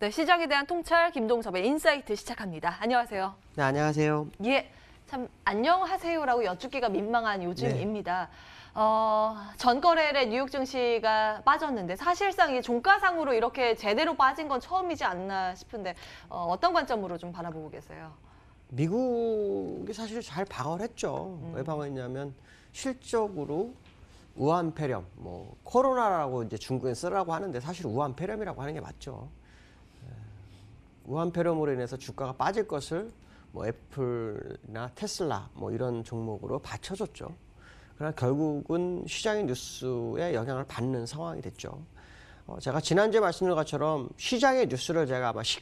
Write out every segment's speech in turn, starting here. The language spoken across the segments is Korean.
네, 시장에 대한 통찰 김동섭의 인사이트 시작합니다. 안녕하세요. 네, 안녕하세요. 예, 참 안녕하세요라고 여쭙기가 민망한 요즘입니다. 네. 어, 전 거래일에 뉴욕 증시가 빠졌는데 사실상 이 종가상으로 이렇게 제대로 빠진 건 처음이지 않나 싶은데 어, 어떤 관점으로 좀 바라보고 계세요? 미국이 사실 잘 방어를 했죠. 음. 왜 방어했냐면 실적으로 우한 폐렴, 뭐 코로나라고 이제 중국엔 쓰라고 하는데 사실 우한 폐렴이라고 하는 게 맞죠. 우한 폐렴으로 인해서 주가가 빠질 것을 뭐 애플이나 테슬라 뭐 이런 종목으로 받쳐줬죠. 그러나 결국은 시장의 뉴스에 영향을 받는 상황이 됐죠. 어, 제가 지난주에 말씀드린 것처럼 시장의 뉴스를 제가 아마 시,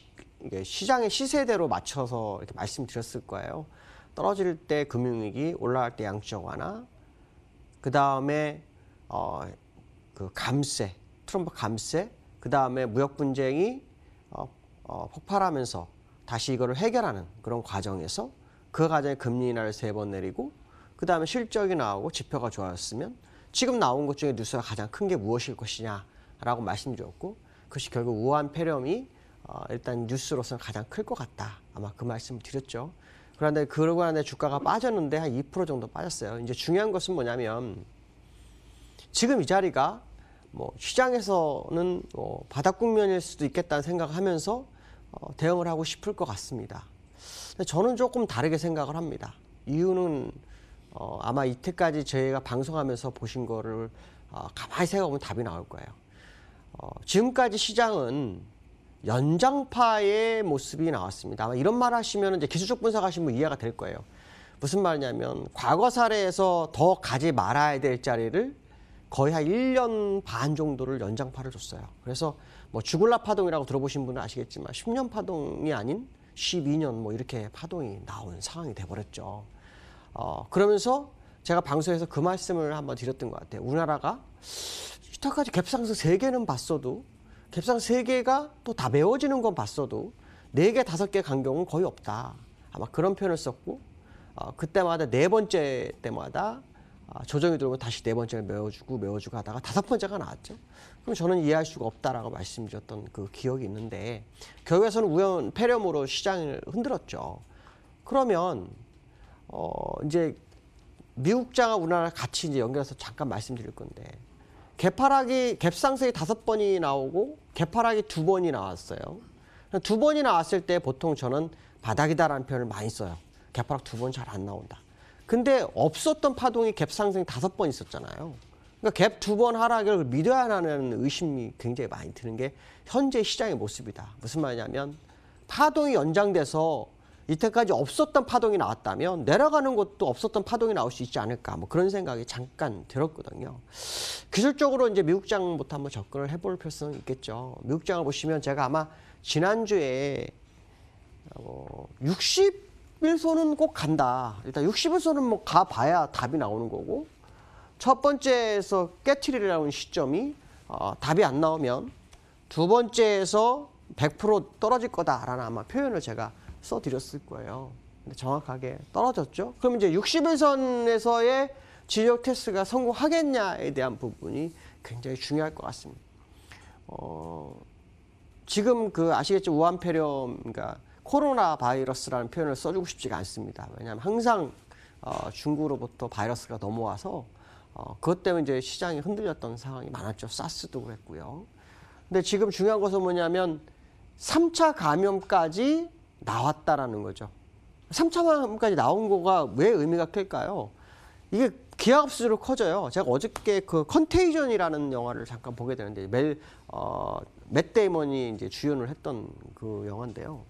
시장의 시세대로 맞춰서 이렇게 말씀드렸을 거예요. 떨어질 때 금융위기, 올라갈 때 양적 완화, 그 다음에 어, 그 감세, 트럼프 감세, 그 다음에 무역 분쟁이 어, 폭발하면서 다시 이거를 해결하는 그런 과정에서 그 과정에 금리 인하를 세 번 내리고 그 다음에 실적이 나오고 지표가 좋아졌으면 지금 나온 것 중에 뉴스가 가장 큰 게 무엇일 것이냐라고 말씀드렸고 그것이 결국 우한 폐렴이 어, 일단 뉴스로서는 가장 클 것 같다 아마 그 말씀을 드렸죠. 그런데 그러고 나서 주가가 빠졌는데 한 2% 정도 빠졌어요. 이제 중요한 것은 뭐냐면 지금 이 자리가 뭐 시장에서는 뭐 바닥 국면일 수도 있겠다는 생각하면서 어, 대응을 하고 싶을 것 같습니다. 저는 조금 다르게 생각을 합니다. 이유는 어, 아마 이때까지 저희가 방송하면서 보신 거를 어, 가만히 생각하면 답이 나올 거예요. 어, 지금까지 시장은 연장파의 모습이 나왔습니다. 아마 이런 말 하시면 이제 기술적 분석하시면 이해가 될 거예요. 무슨 말이냐면 과거 사례에서 더 가지 말아야 될 자리를 거의 한 1년 반 정도를 연장파를 줬어요. 그래서 뭐 주골라 파동이라고 들어보신 분은 아시겠지만 10년 파동이 아닌 12년 뭐 이렇게 파동이 나온 상황이 돼버렸죠. 어, 그러면서 제가 방송에서 그 말씀을 한번 드렸던 것 같아요. 우리나라가 이때까지 갭상승 3개는 봤어도 갭상승 3개가 또 다 메워지는 건 봤어도 4개, 5개 간 경우는 거의 없다. 아마 그런 표현을 썼고 어, 그때마다 네 번째 때마다 아, 조정이 들어오면 다시 네 번째를 메워주고 메워주고 하다가 다섯 번째가 나왔죠. 그럼 저는 이해할 수가 없다라고 말씀드렸던 그 기억이 있는데 결국에서는 우연 폐렴으로 시장을 흔들었죠. 그러면 어 이제 미국장과 우리나라 같이 이제 연결해서 잠깐 말씀드릴 건데 개파락이 갭상승이 다섯 번이 나오고 개파락이 두 번이 나왔어요. 두 번이 나왔을 때 보통 저는 바닥이다라는 표현을 많이 써요. 개파락 두 번 잘 안 나온다. 근데 없었던 파동이 갭 상승 다섯 번 있었잖아요. 그러니까 갭 두 번 하락을 믿어야 하는 의심이 굉장히 많이 드는 게 현재 시장의 모습이다. 무슨 말이냐면 파동이 연장돼서 이때까지 없었던 파동이 나왔다면 내려가는 것도 없었던 파동이 나올 수 있지 않을까 뭐 그런 생각이 잠깐 들었거든요. 기술적으로 이제 미국장부터 한번 접근을 해볼 필요성이 있겠죠. 미국장을 보시면 제가 아마 지난주에 어, 60 6 1선은꼭 간다. 일단 61소는 뭐 가봐야 답이 나오는 거고 첫 번째에서 깨트리라는 시점이 어, 답이 안 나오면 두 번째에서 100% 떨어질 거다라는 아마 표현을 제가 써드렸을 거예요. 근데 정확하게 떨어졌죠. 그럼 이제 61선에서의 진력 테스트가 성공하겠냐에 대한 부분이 굉장히 중요할 것 같습니다. 어, 지금 그 아시겠죠? 우한폐렴, 그러니까 코로나 바이러스라는 표현을 써주고 싶지가 않습니다. 왜냐하면 항상 어, 중국으로부터 바이러스가 넘어와서 어, 그것 때문에 이제 시장이 흔들렸던 상황이 많았죠. 사스도 그랬고요. 근데 지금 중요한 것은 뭐냐면 3차 감염까지 나왔다라는 거죠. 3차 감염까지 나온 거가 왜 의미가 클까요? 이게 기하급수로 커져요. 제가 어저께 그 컨테이전이라는 영화를 잠깐 보게 되는데 멜, 어, 맷 데이먼이 이제 주연을 했던 그 영화인데요.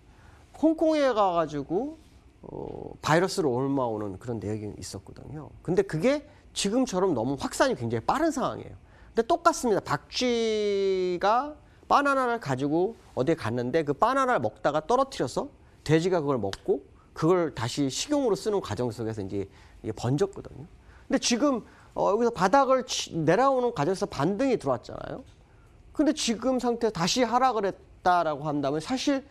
홍콩에 가가지고 어, 바이러스를 옮아오는 그런 내역이 있었거든요. 근데 그게 지금처럼 너무 확산이 굉장히 빠른 상황이에요. 근데 똑같습니다. 박쥐가 바나나를 가지고 어디 갔는데 그 바나나를 먹다가 떨어뜨려서 돼지가 그걸 먹고 그걸 다시 식용으로 쓰는 과정 속에서 이제 번졌거든요. 근데 지금 어, 여기서 바닥을 내려오는 과정에서 반등이 들어왔잖아요. 근데 지금 상태에 다시 하락을 했다라고 한다면 사실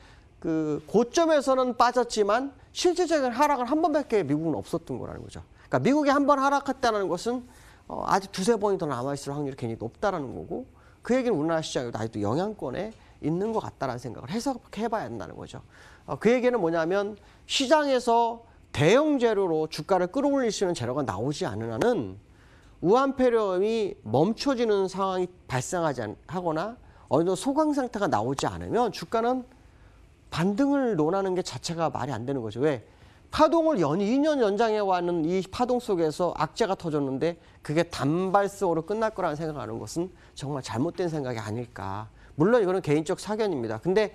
그 고점에서는 빠졌지만 실질적인 하락을한 번밖에 미국은 없었던 거라는 거죠. 그러니까 미국이 한 번 하락했다는 것은 어, 아직 두세 번이 더 남아있을 확률이 굉장히 높다라는 거고 그 얘기는 우리나라 시장에도 아직도 영향권에 있는 것 같다라는 생각을 해석해봐야 한다는 거죠. 어, 그 얘기는 뭐냐면 시장에서 대형 재료로 주가를 끌어올릴 수 있는 재료가 나오지 않은 한은 우한폐렴이 멈춰지는 상황이 발생하지 않, 하거나 어느 정도 소강 상태가 나오지 않으면 주가는 반등을 논하는 게 자체가 말이 안 되는 거죠. 왜? 파동을 연 2년 연장해 왔는이 파동 속에서 악재가 터졌는데 그게 단발성으로 끝날 거라는 생각하는 을 것은 정말 잘못된 생각이 아닐까. 물론 이거는 개인적 사견입니다. 근데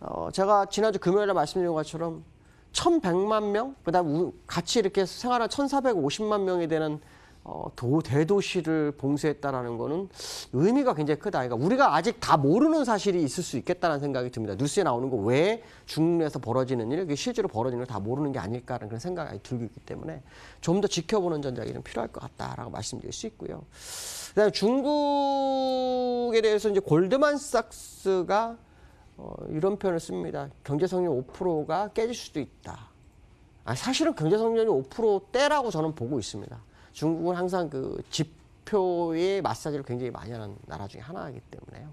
어 제가 지난주 금요일에 말씀드린 것처럼 1,100만 명, 그다음 같이 이렇게 생활한 1,450만 명이 되는 어, 도, 대도시를 봉쇄했다라는 거는 의미가 굉장히 크다. 그러니까 우리가 아직 다 모르는 사실이 있을 수 있겠다는 생각이 듭니다. 뉴스에 나오는 거 왜 중국에서 벌어지는 일, 이게 실제로 벌어지는 걸 다 모르는 게 아닐까라는 그런 생각이 들고 있기 때문에 좀 더 지켜보는 전략이 좀 필요할 것 같다라고 말씀드릴 수 있고요. 그다음에 중국에 대해서 이제 골드만삭스가 어, 이런 표현을 씁니다. 경제 성장 5%가 깨질 수도 있다. 아, 사실은 경제 성장이 5%대라고 저는 보고 있습니다. 중국은 항상 그 지표의 마사지를 굉장히 많이 하는 나라 중에 하나이기 때문에요.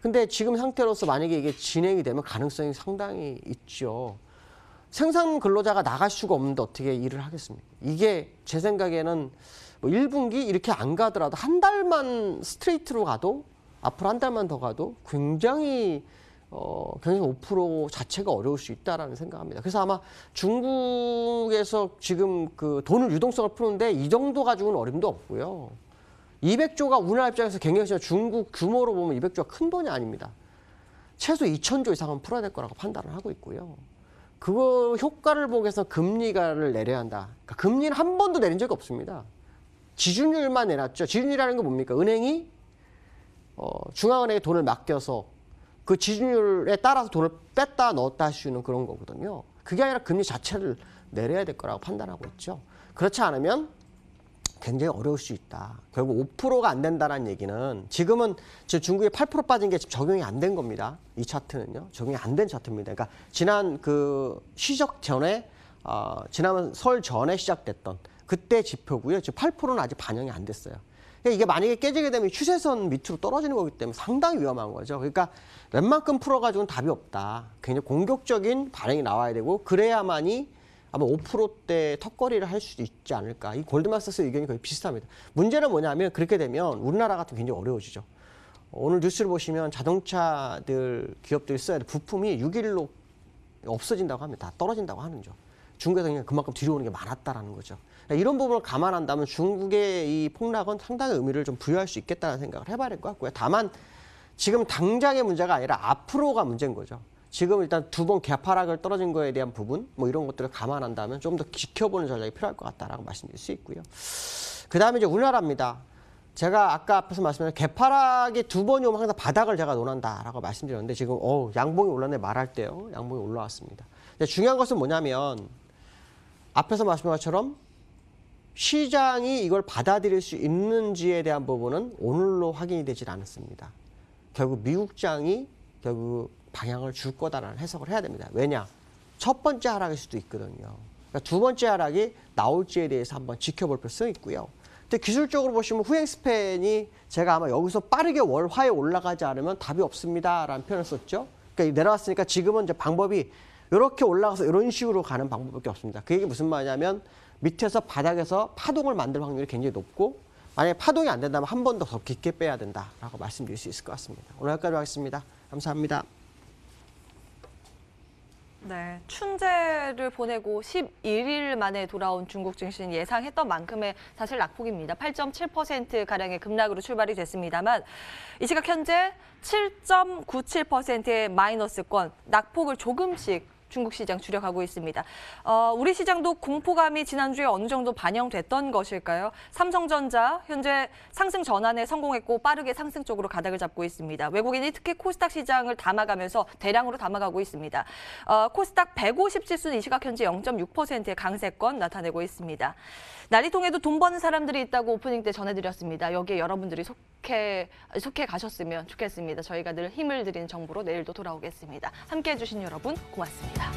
근데 지금 상태로서 만약에 이게 진행이 되면 가능성이 상당히 있죠. 생산 근로자가 나갈 수가 없는데 어떻게 일을 하겠습니까? 이게 제 생각에는 뭐 1분기 이렇게 안 가더라도 한 달만 스트레이트로 가도 앞으로 한 달만 더 가도 굉장히 어, 경쟁 5% 자체가 어려울 수 있다라는 생각합니다. 그래서 아마 중국에서 지금 그 돈을 유동성을 푸는데 이 정도 가지고는 어림도 없고요. 200조가 우리나라 입장에서 경굉에서 중국 규모로 보면 200조가 큰 돈이 아닙니다. 최소 2 0 0 0조 이상은 풀어야 될 거라고 판단을 하고 있고요. 그거 효과를 보기 위해서 금리가를 내려야 한다. 그러니까 금리는 한 번도 내린 적이 없습니다. 지준율만 내놨죠. 지준율이라는 건 뭡니까? 은행이 어, 중앙은행에 돈을 맡겨서 그 지준율에 따라서 돈을 뺐다 넣었다 할 수 있는 그런 거거든요. 그게 아니라 금리 자체를 내려야 될 거라고 판단하고 있죠. 그렇지 않으면 굉장히 어려울 수 있다. 결국 5%가 안 된다는 얘기는 지금은 지금 중국이 8% 빠진 게 지금 적용이 안 된 겁니다. 이 차트는요. 적용이 안 된 차트입니다. 그러니까 지난 그 시적 전에 어, 지난 설 전에 시작됐던 그때 지표고요. 지금 8%는 아직 반영이 안 됐어요. 이게 만약에 깨지게 되면 추세선 밑으로 떨어지는 거기 때문에 상당히 위험한 거죠. 그러니까 웬만큼 풀어가지고는 답이 없다. 굉장히 공격적인 발행이 나와야 되고 그래야만이 아마 5%대 턱걸이를 할 수도 있지 않을까. 이 골드만삭스 의견이 거의 비슷합니다. 문제는 뭐냐면 그렇게 되면 우리나라 같은 굉장히 어려워지죠. 오늘 뉴스를 보시면 자동차들 기업들이 써야 될 부품이 6일로 없어진다고 합니다 떨어진다고 하는죠. 중국에서 그만큼 들여오는 게 많았다라는 거죠. 그러니까 이런 부분을 감안한다면 중국의 이 폭락은 상당히 의미를 좀 부여할 수 있겠다는 생각을 해봐야 될 것 같고요. 다만 지금 당장의 문제가 아니라 앞으로가 문제인 거죠. 지금 일단 두 번 개파락을 떨어진 거에 대한 부분 뭐 이런 것들을 감안한다면 좀 더 지켜보는 전략이 필요할 것 같다라고 말씀드릴 수 있고요. 그다음에 이제 우리나라입니다. 제가 아까 앞에서 말씀드린 개파락이 두 번이 오면 항상 바닥을 제가 논한다라고 말씀드렸는데 지금 어 양봉이 올랐네 말할 때요 양봉이 올라왔습니다. 중요한 것은 뭐냐면 앞에서 말씀한 것처럼 시장이 이걸 받아들일 수 있는지에 대한 부분은 오늘로 확인이 되질 않았습니다. 결국 미국장이 결국 방향을 줄 거다라는 해석을 해야 됩니다. 왜냐? 첫 번째 하락일 수도 있거든요. 그러니까 두 번째 하락이 나올지에 대해서 한번 지켜볼 필요성이 있고요. 근데 기술적으로 보시면 후행 스팬이 제가 아마 여기서 빠르게 월화에 올라가지 않으면 답이 없습니다라는 표현을 썼죠. 그러니까 내려왔으니까 지금은 이제 방법이 이렇게 올라가서 이런 식으로 가는 방법밖에 없습니다. 그게 무슨 말이냐면 밑에서 바닥에서 파동을 만들 확률이 굉장히 높고 만약에 파동이 안 된다면 한 번 더 더 깊게 빼야 된다라고 말씀드릴 수 있을 것 같습니다. 오늘 여기까지 하겠습니다. 감사합니다. 네, 춘제를 보내고 11일 만에 돌아온 중국 증시는 예상했던 만큼의 사실 낙폭입니다. 8.7%가량의 급락으로 출발이 됐습니다만 이 시각 현재 7.97%의 마이너스권 낙폭을 조금씩 중국 시장 주력하고 있습니다. 어, 우리 시장도 공포감이 지난주에 어느 정도 반영됐던 것일까요? 삼성전자 현재 상승 전환에 성공했고 빠르게 상승 쪽으로 가닥을 잡고 있습니다. 외국인이 특히 코스닥 시장을 담아가면서 대량으로 담아가고 있습니다. 어, 코스닥 150 지수는 이 시각 현재 0.6%의 강세권 나타내고 있습니다. 날이 통해도 돈 버는 사람들이 있다고 오프닝 때 전해드렸습니다. 여기에 여러분들이 속 속해, 좋게 가셨으면 좋겠습니다. 저희가 늘 힘을 드리는 정보로 내일도 돌아오겠습니다. 함께해 주신 여러분 고맙습니다.